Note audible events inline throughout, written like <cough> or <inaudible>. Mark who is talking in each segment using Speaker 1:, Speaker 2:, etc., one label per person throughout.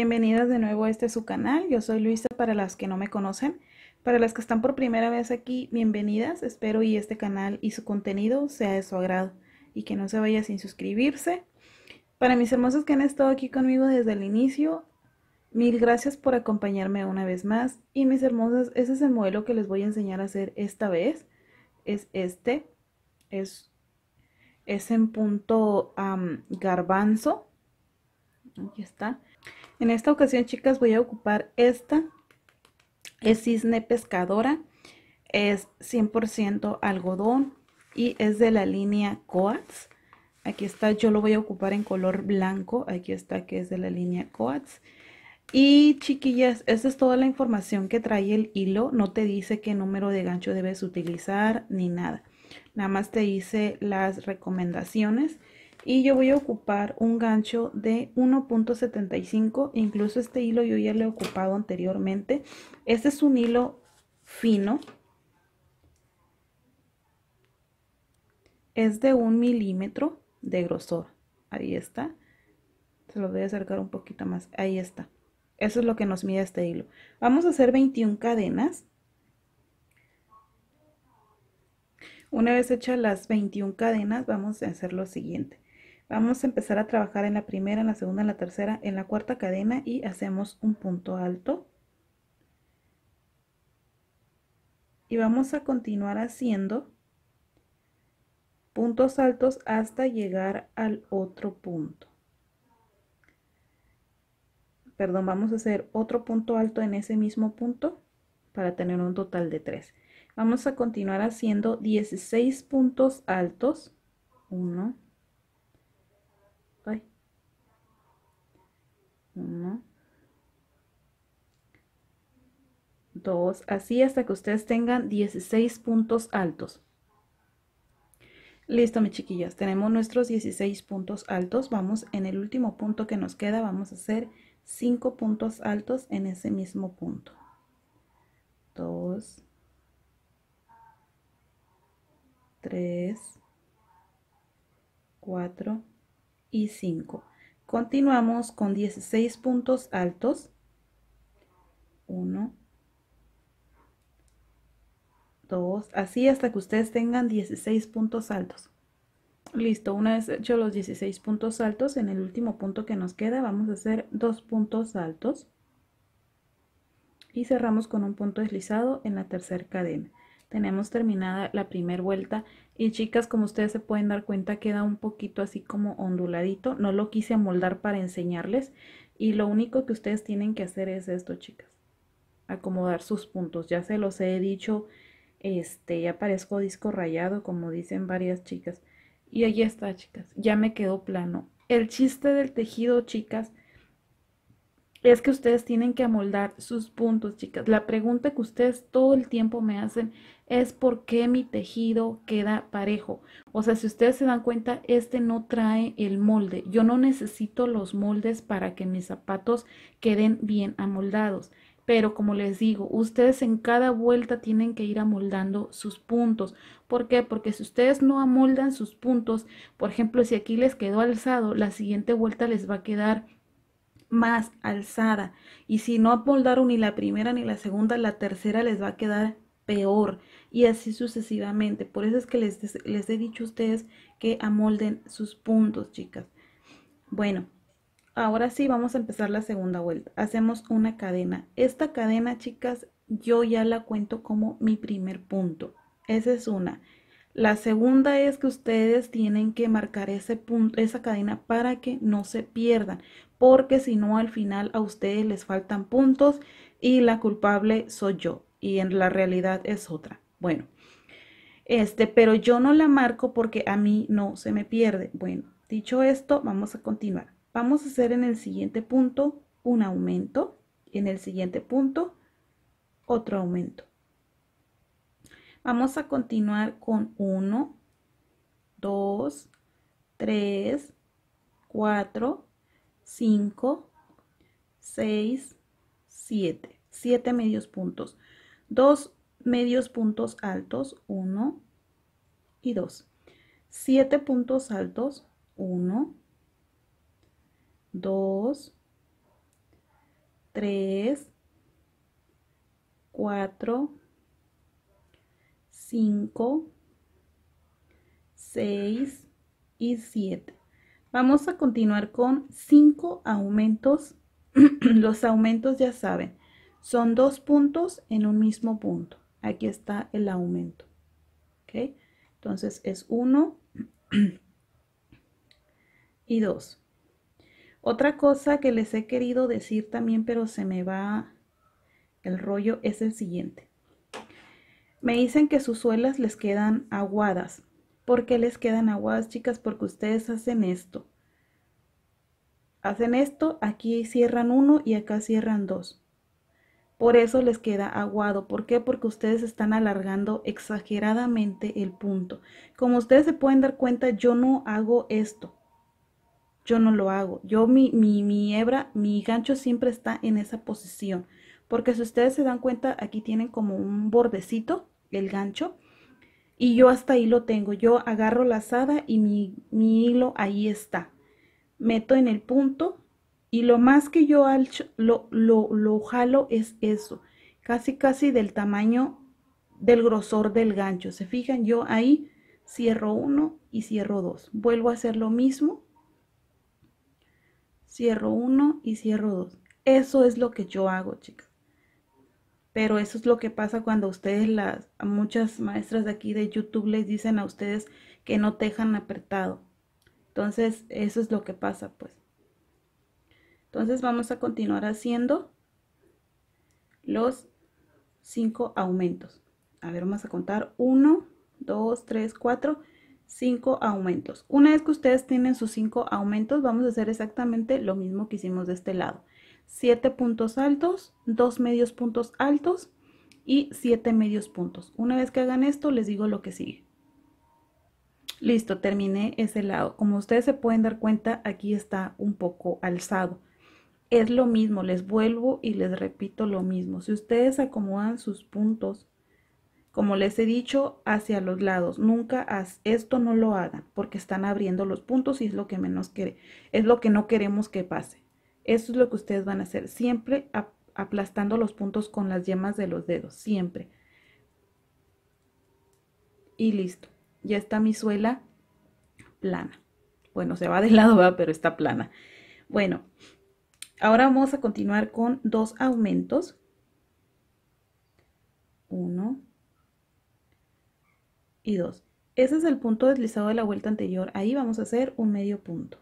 Speaker 1: Bienvenidas de nuevo a este su canal, yo soy Luisa para las que no me conocen. Para las que están por primera vez aquí, bienvenidas, espero y este canal y su contenido sea de su agrado y que no se vaya sin suscribirse. Para mis hermosas que han estado aquí conmigo desde el inicio, mil gracias por acompañarme una vez más. Y mis hermosas, ese es el modelo que les voy a enseñar a hacer esta vez, es este, es, es en punto garbanzo, aquí está en esta ocasión, chicas, voy a ocupar esta. Es cisne pescadora. Es 100% algodón y es de la línea Coats. Aquí está, yo lo voy a ocupar en color blanco. Aquí está que es de la línea Coats. Y chiquillas, esta es toda la información que trae el hilo. No te dice qué número de gancho debes utilizar ni nada. Nada más te hice las recomendaciones y yo voy a ocupar un gancho de 1.75 incluso este hilo yo ya lo he ocupado anteriormente este es un hilo fino es de un milímetro de grosor ahí está se lo voy a acercar un poquito más ahí está eso es lo que nos mide este hilo vamos a hacer 21 cadenas una vez hechas las 21 cadenas vamos a hacer lo siguiente Vamos a empezar a trabajar en la primera, en la segunda, en la tercera, en la cuarta cadena y hacemos un punto alto. Y vamos a continuar haciendo puntos altos hasta llegar al otro punto. Perdón, vamos a hacer otro punto alto en ese mismo punto para tener un total de tres Vamos a continuar haciendo 16 puntos altos. 1, 1, 2, así hasta que ustedes tengan 16 puntos altos. Listo, mis chiquillas, tenemos nuestros 16 puntos altos. Vamos en el último punto que nos queda, vamos a hacer 5 puntos altos en ese mismo punto. 2, 3, 4 y 5. Continuamos con 16 puntos altos. 1, 2, así hasta que ustedes tengan 16 puntos altos. Listo, una vez hecho los 16 puntos altos, en el último punto que nos queda vamos a hacer dos puntos altos. Y cerramos con un punto deslizado en la tercera cadena tenemos terminada la primera vuelta y chicas como ustedes se pueden dar cuenta queda un poquito así como onduladito, no lo quise amoldar para enseñarles y lo único que ustedes tienen que hacer es esto chicas, acomodar sus puntos, ya se los he dicho, este ya parezco disco rayado como dicen varias chicas y ahí está chicas, ya me quedó plano. El chiste del tejido chicas es que ustedes tienen que amoldar sus puntos, chicas. La pregunta que ustedes todo el tiempo me hacen es por qué mi tejido queda parejo. O sea, si ustedes se dan cuenta, este no trae el molde. Yo no necesito los moldes para que mis zapatos queden bien amoldados. Pero como les digo, ustedes en cada vuelta tienen que ir amoldando sus puntos. ¿Por qué? Porque si ustedes no amoldan sus puntos, por ejemplo, si aquí les quedó alzado, la siguiente vuelta les va a quedar más alzada. Y si no apoldaron ni la primera ni la segunda, la tercera les va a quedar peor y así sucesivamente. Por eso es que les, les he dicho a ustedes que amolden sus puntos, chicas. Bueno, ahora sí vamos a empezar la segunda vuelta. Hacemos una cadena. Esta cadena, chicas, yo ya la cuento como mi primer punto. Esa es una. La segunda es que ustedes tienen que marcar ese punto, esa cadena para que no se pierdan, porque si no al final a ustedes les faltan puntos y la culpable soy yo y en la realidad es otra. Bueno, este, pero yo no la marco porque a mí no se me pierde. Bueno, dicho esto, vamos a continuar. Vamos a hacer en el siguiente punto un aumento, en el siguiente punto otro aumento. Vamos a continuar con 1, 2, 3, 4, 5, 6, 7. 7 medios puntos. 2 medios puntos altos, 1 y 2. 7 puntos altos, 1, 2, 3, 4, 5, 6 y 7. Vamos a continuar con 5 aumentos. <clears throat> Los aumentos ya saben, son dos puntos en un mismo punto. Aquí está el aumento. Entonces es 1 <clears throat> y 2. Otra cosa que les he querido decir también, pero se me va el rollo, es el siguiente. Me dicen que sus suelas les quedan aguadas. ¿Por qué les quedan aguadas, chicas? Porque ustedes hacen esto. Hacen esto, aquí cierran uno y acá cierran dos. Por eso les queda aguado. ¿Por qué? Porque ustedes están alargando exageradamente el punto. Como ustedes se pueden dar cuenta, yo no hago esto. Yo no lo hago. Yo mi, mi, mi hebra, mi gancho siempre está en esa posición porque si ustedes se dan cuenta, aquí tienen como un bordecito, el gancho, y yo hasta ahí lo tengo. Yo agarro la asada y mi, hilo ahí está. Meto en el punto y lo más que yo lo, lo, lo jalo es eso, casi casi del tamaño del grosor del gancho. ¿Se fijan? Yo ahí cierro uno y cierro dos. Vuelvo a hacer lo mismo. Cierro uno y cierro dos. Eso es lo que yo hago, chicas. Pero eso es lo que pasa cuando ustedes, las, muchas maestras de aquí de YouTube les dicen a ustedes que no tejan apretado. Entonces, eso es lo que pasa, pues. Entonces, vamos a continuar haciendo los cinco aumentos. A ver, vamos a contar 1, 2, 3, 4, 5 aumentos. Una vez que ustedes tienen sus cinco aumentos, vamos a hacer exactamente lo mismo que hicimos de este lado siete puntos altos, dos medios puntos altos y siete medios puntos. Una vez que hagan esto, les digo lo que sigue. Listo, terminé ese lado. Como ustedes se pueden dar cuenta, aquí está un poco alzado. Es lo mismo, les vuelvo y les repito lo mismo. Si ustedes acomodan sus puntos, como les he dicho, hacia los lados. Nunca haz, esto no lo hagan porque están abriendo los puntos y es lo que menos quiere, es lo que no queremos que pase. Eso es lo que ustedes van a hacer, siempre aplastando los puntos con las yemas de los dedos, siempre. Y listo, ya está mi suela plana. Bueno, se va de <laughs> lado, pero está plana. Bueno, ahora vamos a continuar con dos aumentos. Uno y dos. Ese es el punto deslizado de la vuelta anterior. Ahí vamos a hacer un medio punto.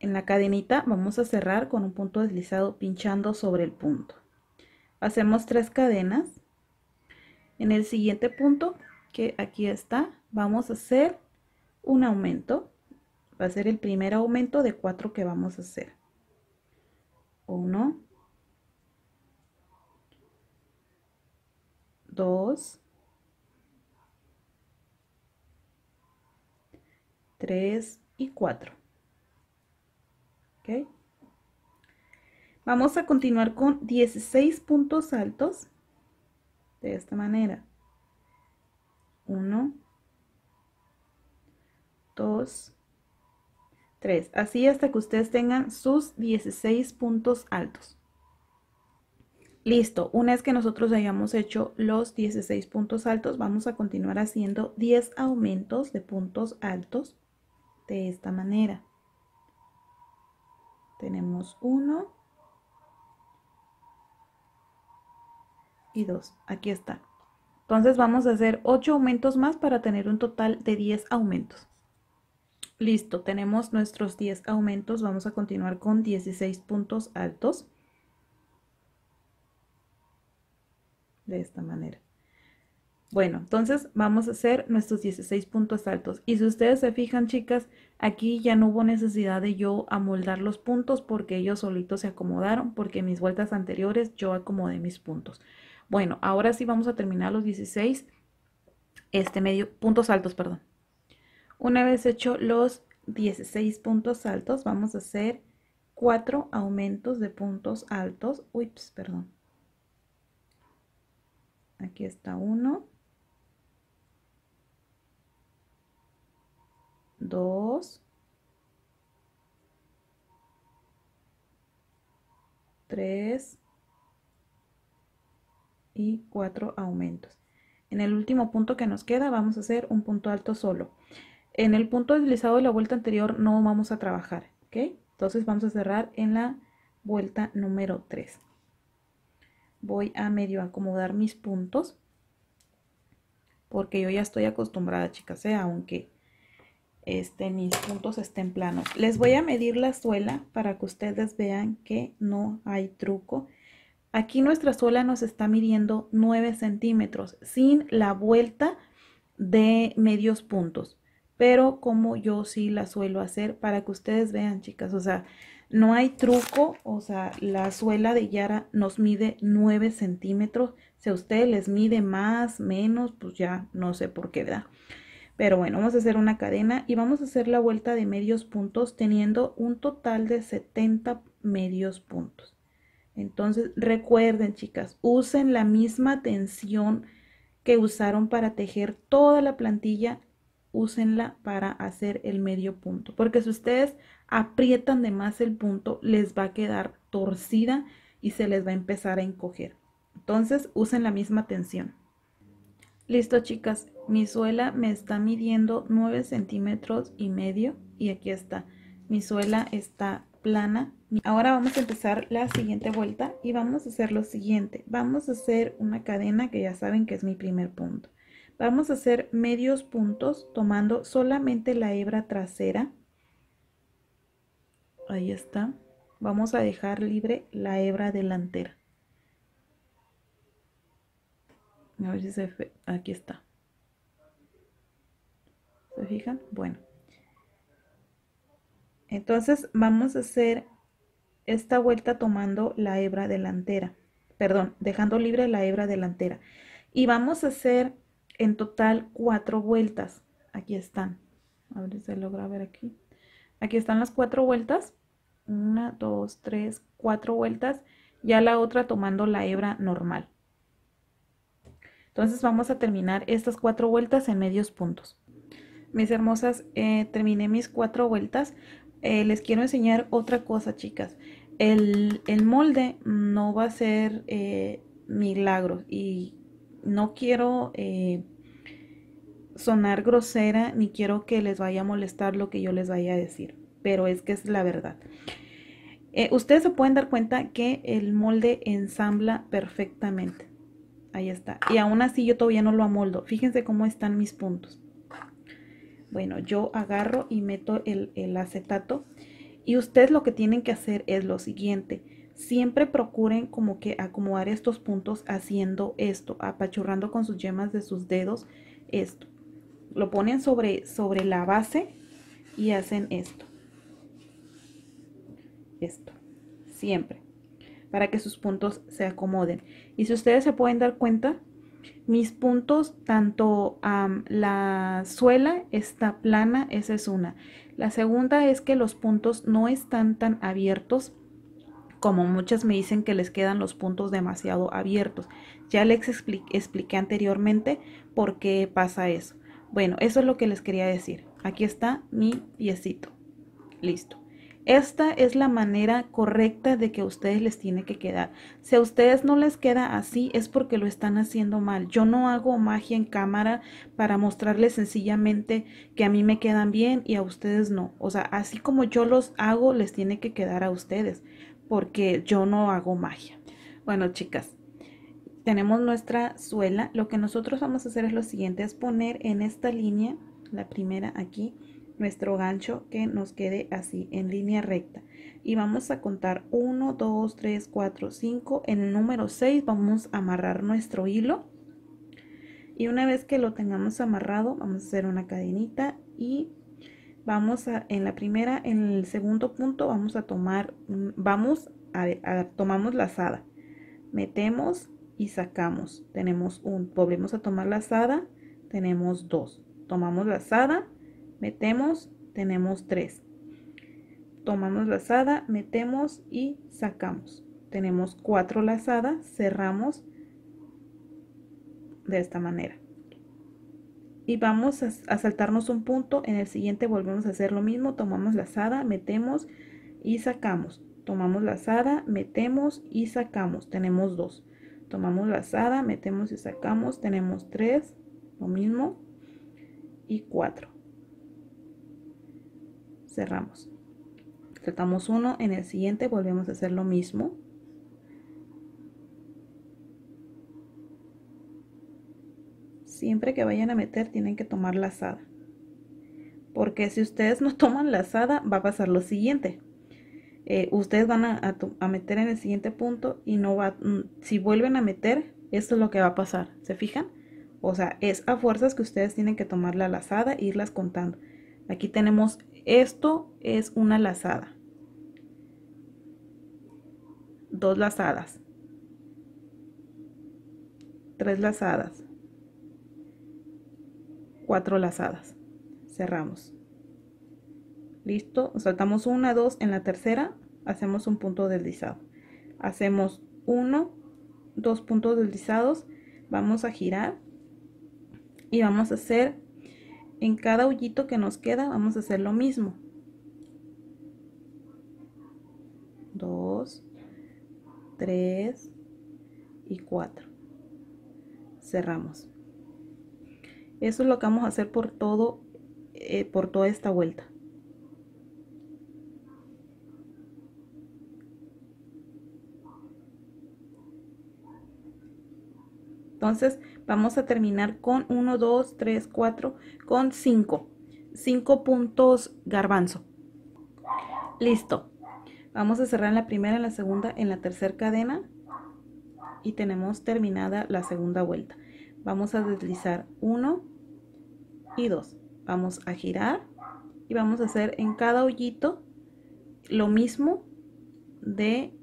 Speaker 1: En la cadenita vamos a cerrar con un punto deslizado pinchando sobre el punto. Hacemos tres cadenas. En el siguiente punto, que aquí está, vamos a hacer un aumento. Va a ser el primer aumento de cuatro que vamos a hacer. 1, 2, 3 y 4. Vamos a continuar con 16 puntos altos de esta manera. 1, 2, 3. Así hasta que ustedes tengan sus 16 puntos altos. Listo, una vez que nosotros hayamos hecho los 16 puntos altos, vamos a continuar haciendo 10 aumentos de puntos altos de esta manera tenemos 1 y 2. Aquí está. Entonces vamos a hacer 8 aumentos más para tener un total de 10 aumentos. Listo, tenemos nuestros 10 aumentos. Vamos a continuar con 16 puntos altos. De esta manera. Bueno, entonces vamos a hacer nuestros 16 puntos altos. Y si ustedes se fijan, chicas, aquí ya no hubo necesidad de yo amoldar los puntos porque ellos solitos se acomodaron, porque en mis vueltas anteriores yo acomodé mis puntos. Bueno, ahora sí vamos a terminar los 16 este medio, puntos altos, perdón. Una vez hecho los 16 puntos altos, vamos a hacer cuatro aumentos de puntos altos. Ups, perdón. Aquí está uno 2, 3 y 4 aumentos. En el último punto que nos queda vamos a hacer un punto alto solo. En el punto deslizado de la vuelta anterior no vamos a trabajar, ¿ok? Entonces vamos a cerrar en la vuelta número 3. Voy a medio acomodar mis puntos porque yo ya estoy acostumbrada, chicas, ¿eh? aunque este, mis puntos estén planos. Les voy a medir la suela para que ustedes vean que no hay truco. Aquí nuestra suela nos está midiendo 9 centímetros sin la vuelta de medios puntos. Pero como yo sí la suelo hacer para que ustedes vean, chicas, o sea, no hay truco, o sea, la suela de Yara nos mide 9 centímetros. Si a ustedes les mide más, menos, pues ya no sé por qué, ¿verdad? Pero bueno, vamos a hacer una cadena y vamos a hacer la vuelta de medios puntos teniendo un total de 70 medios puntos. Entonces recuerden chicas, usen la misma tensión que usaron para tejer toda la plantilla, úsenla para hacer el medio punto. Porque si ustedes aprietan de más el punto, les va a quedar torcida y se les va a empezar a encoger. Entonces usen la misma tensión. Listo, chicas. Mi suela me está midiendo 9 centímetros y medio. Y aquí está. Mi suela está plana. Ahora vamos a empezar la siguiente vuelta y vamos a hacer lo siguiente. Vamos a hacer una cadena que ya saben que es mi primer punto. Vamos a hacer medios puntos tomando solamente la hebra trasera. Ahí está. Vamos a dejar libre la hebra delantera. A ver si se... Aquí está. ¿Se fijan? Bueno. Entonces vamos a hacer esta vuelta tomando la hebra delantera. Perdón, dejando libre la hebra delantera. Y vamos a hacer en total cuatro vueltas. Aquí están. A ver si se logra ver aquí. Aquí están las cuatro vueltas. Una, dos, tres, cuatro vueltas. Ya la otra tomando la hebra normal. Entonces vamos a terminar estas cuatro vueltas en medios puntos. Mis hermosas, eh, terminé mis cuatro vueltas. Eh, les quiero enseñar otra cosa, chicas. El, molde no va a ser eh, milagro y no quiero sonar grosera ni quiero que les vaya a molestar lo que yo les vaya a decir, pero es que es la verdad. ustedes se pueden dar cuenta que el molde ensambla perfectamente. Ahí está. Y aún así yo todavía no lo amoldo. Fíjense cómo están mis puntos. Bueno, yo agarro y meto el, acetato. Y ustedes lo que tienen que hacer es lo siguiente. Siempre procuren como que acomodar estos puntos haciendo esto, apachurrando con sus yemas de sus dedos esto. Lo ponen sobre, sobre la base y hacen esto. Esto. Siempre para que sus puntos se acomoden. Y si ustedes se pueden dar cuenta, mis puntos, tanto a la suela está plana, esa es una. La segunda es que los puntos no están tan abiertos como muchas me dicen que les quedan los puntos demasiado abiertos. Ya les expliqué anteriormente por qué pasa eso. Bueno, eso es lo que les quería decir. Aquí está mi piecito. Listo. Esta es la manera correcta de que a ustedes les tiene que quedar. Si a ustedes no les queda así es porque lo están haciendo mal. Yo no hago magia en cámara para mostrarles sencillamente que a mí me quedan bien y a ustedes no. O sea, así como yo los hago, les tiene que quedar a ustedes porque yo no hago magia. Bueno, chicas, tenemos nuestra suela. Lo que nosotros vamos a hacer es lo siguiente, es poner en esta línea, la primera aquí, nuestro gancho que nos quede así en línea recta y vamos a contar 1 2 3 4 5 en el número 6 vamos a amarrar nuestro hilo y una vez que lo tengamos amarrado vamos a hacer una cadenita y vamos a en la primera en el segundo punto vamos a tomar vamos a, a tomamos lazada metemos y sacamos tenemos un volvemos a tomar lazada tenemos dos tomamos lazada metemos, tenemos 3. Tomamos lazada, metemos y sacamos. Tenemos 4 lazadas, cerramos de esta manera. Y vamos a, saltarnos un punto, en el siguiente volvemos a hacer lo mismo, tomamos lazada, metemos y sacamos. Tomamos lazada, metemos y sacamos, tenemos dos Tomamos lazada, metemos y sacamos, tenemos 3, lo mismo, y 4 cerramos tratamos uno en el siguiente volvemos a hacer lo mismo siempre que vayan a meter tienen que tomar la lazada porque si ustedes no <laughs> toman la lazada va a pasar lo siguiente eh, ustedes van a, meter en el siguiente punto y no va mm, si vuelven a meter esto es lo que va a pasar se fijan o sea es a fuerzas que ustedes tienen que tomar la lazada e irlas contando aquí tenemos esto es una lazada. Dos lazadas. Tres lazadas. Cuatro lazadas. Cerramos. Listo. Saltamos una, dos. En la tercera hacemos un punto deslizado. Hacemos uno, dos puntos deslizados. Vamos a girar. Y vamos a hacer en cada hoyito que nos queda vamos a hacer lo mismo. 2, 3 y 4. Cerramos. Eso es lo que vamos a hacer por todo, eh, por toda esta vuelta. Entonces vamos a terminar con 1, 2, 3, 4, con 5. 5 puntos garbanzo. Listo. Vamos a cerrar la primera, en la segunda, en la tercera cadena. Y tenemos terminada la segunda vuelta. Vamos a deslizar 1 y 2. Vamos a girar y vamos a hacer en cada hoyito lo mismo de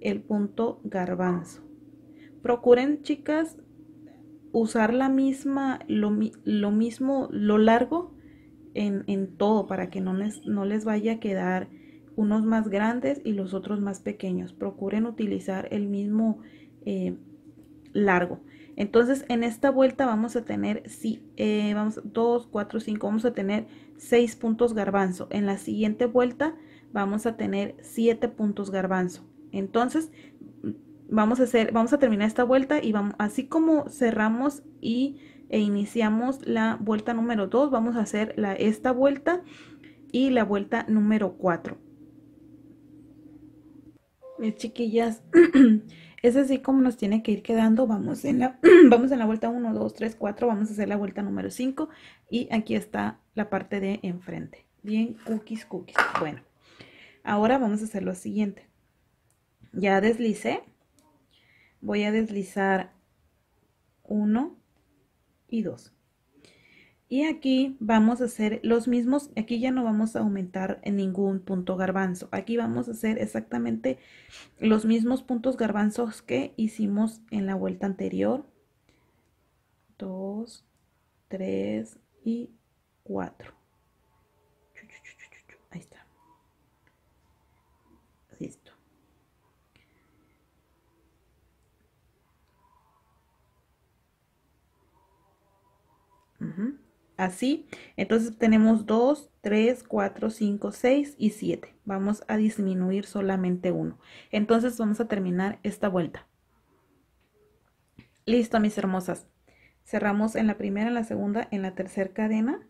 Speaker 1: el punto garbanzo procuren, chicas, usar la misma, lo, mismo, lo largo en, todo para que no les, no les vaya a quedar unos más grandes y los otros más pequeños. Procuren utilizar el mismo eh, largo. Entonces en esta vuelta vamos a tener, sí, eh, vamos, 2, 4, 5, vamos a tener 6 puntos garbanzo. En la siguiente vuelta vamos a tener 7 puntos garbanzo. Entonces vamos a hacer, vamos a terminar esta vuelta y vamos, así como cerramos y, e iniciamos la vuelta número 2, vamos a hacer la, esta vuelta y la vuelta número 4. Mis chiquillas, <clears throat> es así como nos tiene que ir quedando. Vamos en la, <clears throat> vamos en la vuelta 1, 2, 3, 4, vamos a hacer la vuelta número 5 y aquí está la parte de enfrente. Bien, cookies, cookies. Bueno, ahora vamos a hacer lo siguiente. Ya deslicé voy a deslizar 1 y 2 y aquí vamos a hacer los mismos aquí ya no vamos a aumentar en ningún punto garbanzo aquí vamos a hacer exactamente los mismos puntos garbanzos que hicimos en la vuelta anterior 2 3 y 4 Así, entonces tenemos 2, 3, 4, 5, 6 y 7. Vamos a disminuir solamente uno. Entonces vamos a terminar esta vuelta. Listo, mis hermosas. Cerramos en la primera, en la segunda, en la tercera cadena.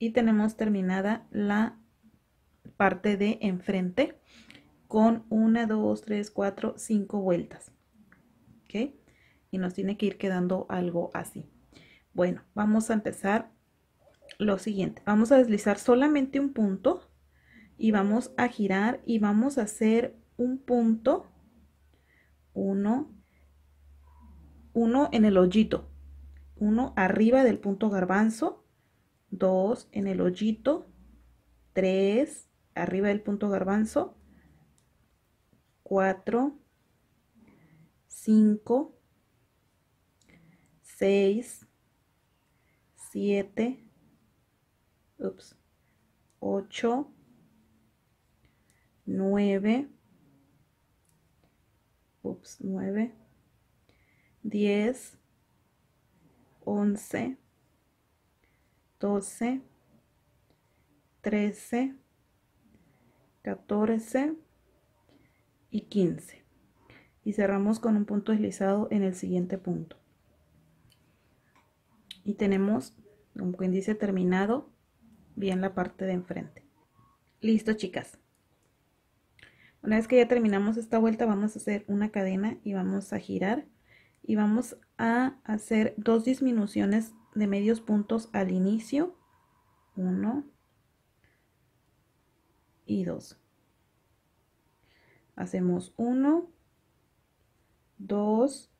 Speaker 1: Y tenemos terminada la parte de enfrente con 1, 2, 3, 4, 5 vueltas. Y nos tiene que ir quedando algo así. Bueno, vamos a empezar lo siguiente. Vamos a deslizar solamente un punto y vamos a girar y vamos a hacer un punto, uno, uno en el hoyito, uno arriba del punto garbanzo, dos en el hoyito, tres arriba del punto garbanzo, cuatro, cinco, seis, 7, ups, 8, 9, ups, 9, 10, 11, 12, 13, 14 y 15. Y cerramos con un punto deslizado en el siguiente punto. Y tenemos como quien dice terminado bien la parte de enfrente listo chicas una vez que ya terminamos esta vuelta vamos a hacer una cadena y vamos a girar y vamos a hacer dos disminuciones de medios puntos al inicio 1 y 2 hacemos 1 2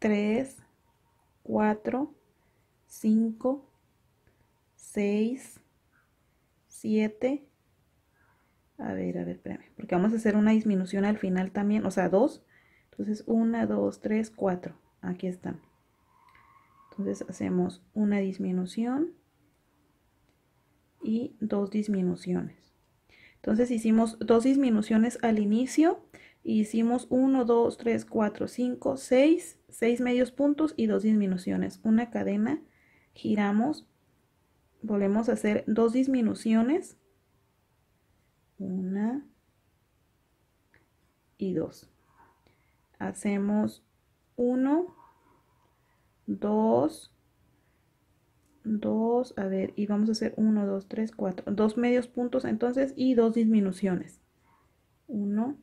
Speaker 1: 3 4 5, 6, 7. A ver, a ver, espérame. Porque vamos a hacer una disminución al final también. O sea, 2. Entonces, 1, 2, 3, 4. Aquí están. Entonces, hacemos una disminución y dos disminuciones. Entonces, hicimos dos disminuciones al inicio. hicimos 1, 2, 3, 4, 5, 6, 6 medios puntos y dos disminuciones. Una cadena giramos, volvemos a hacer dos disminuciones, una y dos. Hacemos uno dos dos a ver, y vamos a hacer uno dos tres cuatro dos medios puntos entonces y dos disminuciones. uno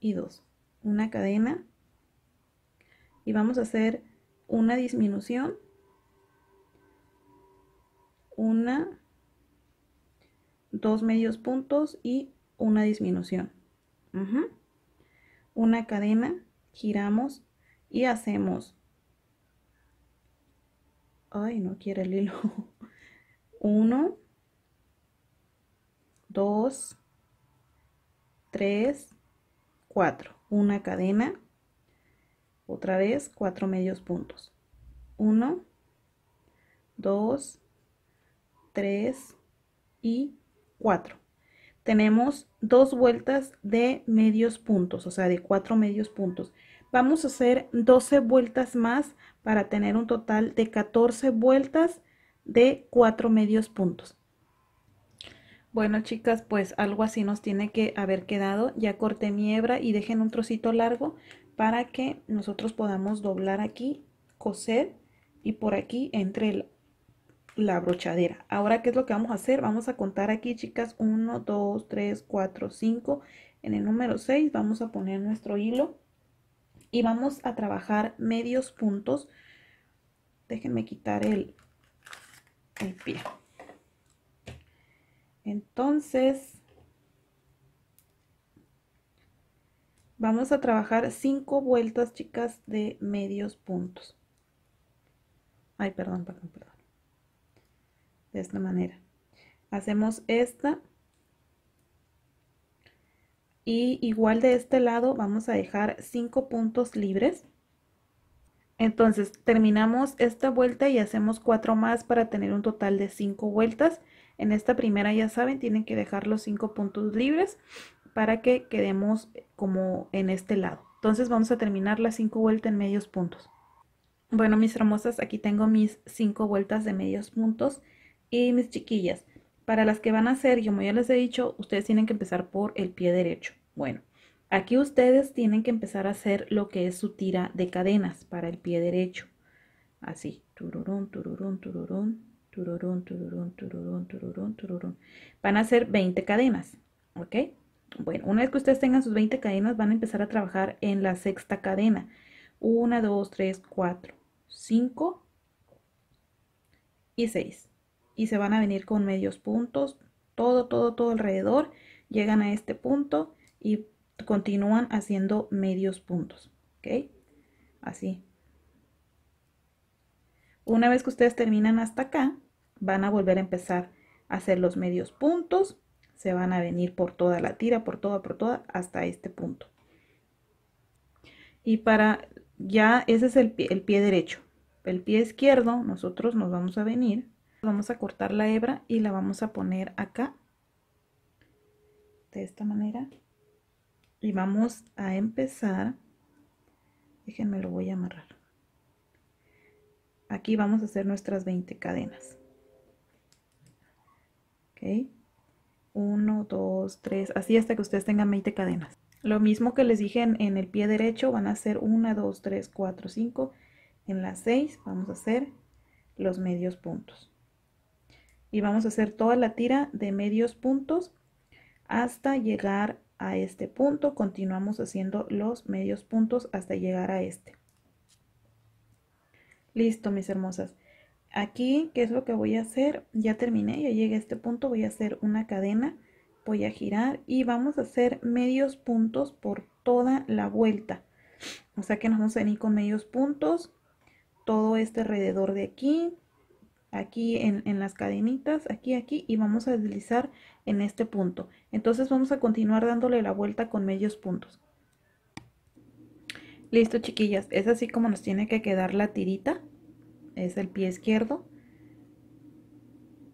Speaker 1: y dos Una cadena. Y vamos a hacer una disminución, una, dos medios puntos y una disminución. Una cadena, giramos y hacemos. Ay, no quiere el hilo. <laughs> Uno, dos, tres, cuatro. Una cadena, otra vez, cuatro medios puntos. 1, 2, 3 y 4. Tenemos dos vueltas de medios puntos, o sea, de cuatro medios puntos. Vamos a hacer 12 vueltas más para tener un total de 14 vueltas de cuatro medios puntos. Bueno chicas, pues algo así nos tiene que haber quedado. Ya corté mi hebra y dejen un trocito largo para que nosotros podamos doblar aquí, coser y por aquí entre la, brochadera. Ahora, ¿qué es lo que vamos a hacer? Vamos a contar aquí, chicas, 1, 2, 3, 4, 5. En el número 6 vamos a poner nuestro hilo y vamos a trabajar medios puntos. Déjenme quitar el, el pie. Entonces, Vamos a trabajar 5 vueltas, chicas, de medios puntos. Ay, perdón, perdón, perdón. De esta manera. Hacemos esta. Y igual de este lado vamos a dejar 5 puntos libres. Entonces terminamos esta vuelta y hacemos cuatro más para tener un total de 5 vueltas. En esta primera ya saben, tienen que dejar los cinco puntos libres para que quedemos eh, como en este lado. Entonces vamos a terminar las cinco vueltas en medios puntos. Bueno, mis hermosas, aquí tengo mis cinco vueltas de medios puntos y mis chiquillas. Para las que van a hacer, como ya les he dicho, ustedes tienen que empezar por el pie derecho. Bueno, aquí ustedes tienen que empezar a hacer lo que es su tira de cadenas para el pie derecho. Así, tururún, tururún, tururún, tururún, tururún, tururún, tururún, Van a hacer 20 cadenas, ¿ok? Bueno, una vez que ustedes tengan sus 20 cadenas, van a empezar a trabajar en la sexta cadena. 1, 2, 3, 4, 5 y 6. Y se van a venir con medios puntos, todo, todo, todo alrededor. Llegan a este punto y continúan haciendo medios puntos. ¿Ok? Así. Una vez que ustedes terminan hasta acá, van a volver a empezar a hacer los medios puntos se van a venir por toda la tira, por toda, por toda, hasta este punto. Y para, ya ese es el pie, derecho. El pie izquierdo, nosotros nos vamos a venir, vamos a cortar la hebra y la vamos a poner acá, de esta manera. Y vamos a empezar, déjenme lo voy a amarrar. Aquí vamos a hacer nuestras 20 cadenas. Okay. 1, 2, 3, así hasta que ustedes tengan 20 cadenas. Lo mismo que les dije en, el pie derecho, van a hacer 1, 2, 3, 4, 5. En las 6 vamos a hacer los medios puntos. Y vamos a hacer toda la tira de medios puntos hasta llegar a este punto. Continuamos haciendo los medios puntos hasta llegar a este. Listo, mis hermosas aquí, ¿qué es lo que voy a hacer? Ya terminé, ya llegué a este punto, voy a hacer una cadena, voy a girar y vamos a hacer medios puntos por toda la vuelta. O sea que nos vamos a venir con medios puntos, todo este alrededor de aquí, aquí en, en las cadenitas, aquí, aquí y vamos a deslizar en este punto. Entonces vamos a continuar dándole la vuelta con medios puntos. Listo chiquillas, es así como nos tiene que quedar la tirita es el pie izquierdo.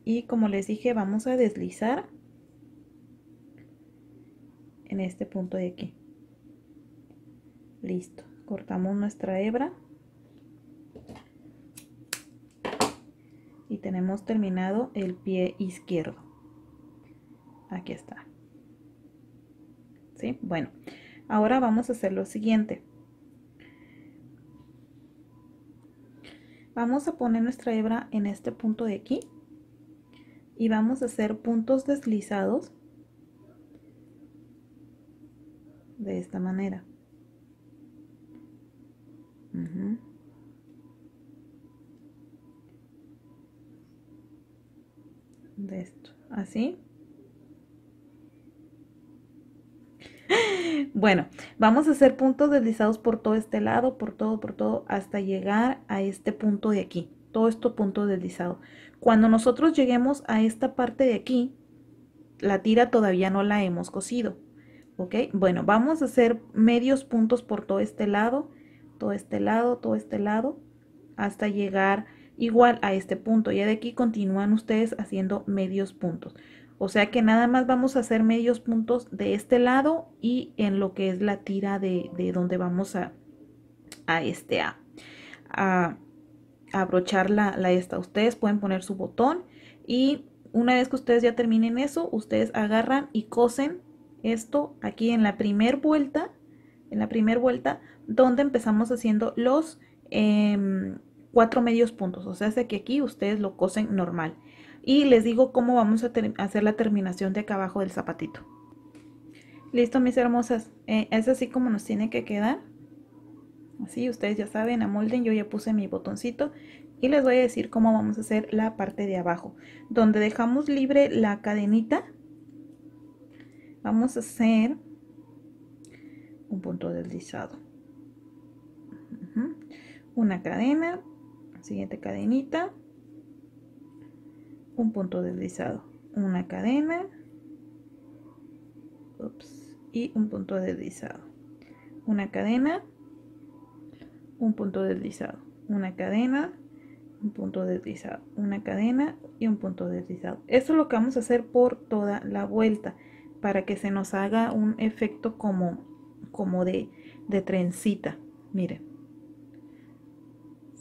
Speaker 1: Y como les dije, vamos a deslizar en este punto de aquí. Listo. Cortamos nuestra hebra. Y tenemos terminado el pie izquierdo. Aquí está. ¿Sí? Bueno, ahora vamos a hacer lo siguiente. vamos a poner nuestra hebra en este punto de aquí y vamos a hacer puntos deslizados de esta manera de esto así Bueno, vamos a hacer puntos deslizados por todo este lado, por todo, por todo, hasta llegar a este punto de aquí. Todo esto punto deslizado. Cuando nosotros lleguemos a esta parte de aquí, la tira todavía no la hemos cosido. ¿Ok? Bueno, vamos a hacer medios puntos por todo este lado, todo este lado, todo este lado, hasta llegar igual a este punto. Ya de aquí continúan ustedes haciendo medios puntos. O sea que nada más vamos a hacer medios puntos de este lado y en lo que es la tira de, de donde vamos a, este a, abrochar la, esta. Ustedes pueden poner su botón y una vez que ustedes ya terminen eso, ustedes agarran y cosen esto aquí en la primer vuelta, en la primera vuelta, donde empezamos haciendo los em, cuatro medios puntos. O sea, hace que aquí ustedes lo cosen normal y les digo cómo vamos a hacer la terminación de acá abajo del zapatito. Listo, mis hermosas. Eh, es así como nos tiene que quedar. Así, ustedes ya saben, a molden. Yo ya puse mi botoncito y les voy a decir cómo vamos a hacer la parte de abajo. Donde dejamos libre la cadenita, vamos a hacer un punto deslizado. Una cadena, siguiente cadenita, un punto deslizado, una cadena y un punto deslizado, una cadena, un punto deslizado, una cadena, un punto deslizado, una cadena y un punto deslizado. Eso es lo que vamos a hacer por toda la vuelta para que se nos haga un efecto como, como de, de trencita. Miren.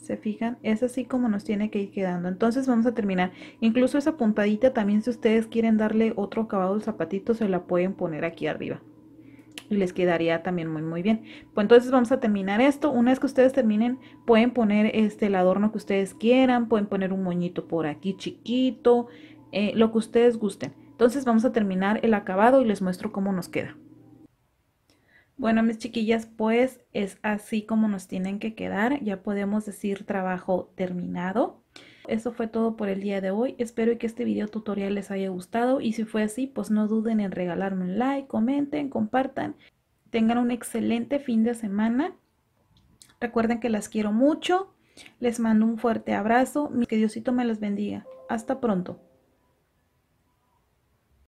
Speaker 1: ¿Se fijan? Es así como nos tiene que ir quedando. Entonces vamos a terminar. Incluso esa puntadita también si ustedes quieren darle otro acabado al zapatito se la pueden poner aquí arriba. Y les quedaría también muy muy bien. Pues entonces vamos a terminar esto. Una vez que ustedes terminen pueden poner este, el adorno que ustedes quieran. Pueden poner un moñito por aquí chiquito. Eh, lo que ustedes gusten. Entonces vamos a terminar el acabado y les muestro cómo nos queda. Bueno, mis chiquillas, pues es así como nos tienen que quedar. Ya podemos decir trabajo terminado. Eso fue todo por el día de hoy. Espero que este video tutorial les haya gustado y si fue así, pues no duden en regalarme un like, comenten, compartan. Tengan un excelente fin de semana. Recuerden que las quiero mucho. Les mando un fuerte abrazo. Que Diosito me las bendiga. Hasta pronto.